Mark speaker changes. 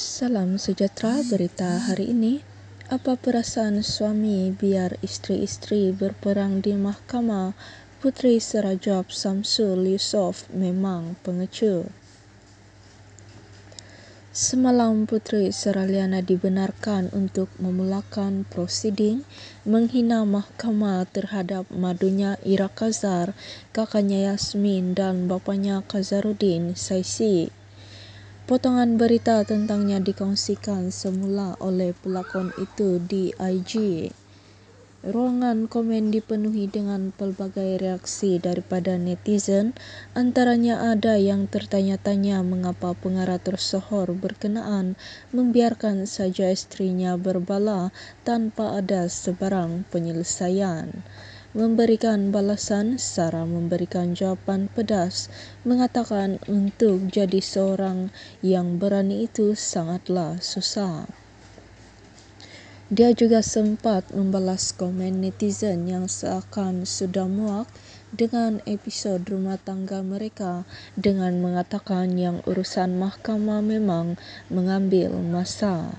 Speaker 1: Salam sejahtera berita hari ini. Apa perasaan suami biar isteri-isteri berperang di mahkamah? Puteri Serajab Samsul Yusof memang pengecut. Semalam Puteri Seraliana dibenarkan untuk memulakan prosiding menghina mahkamah terhadap madunya Ira Kazar, kakaknya Yasmin dan bapanya Kazaruddin Saisi Potongan berita tentangnya dikongsikan semula oleh pelakon itu di IG. Ruangan komen dipenuhi dengan pelbagai reaksi daripada netizen, antaranya ada yang tertanya-tanya mengapa pengarah tersohor berkenaan membiarkan saja istrinya berbala tanpa ada sebarang penyelesaian memberikan balasan Sarah memberikan jawapan pedas mengatakan untuk jadi seorang yang berani itu sangatlah susah dia juga sempat membalas komen netizen yang seakan sudah muak dengan episod rumah tangga mereka dengan mengatakan yang urusan mahkamah memang mengambil masa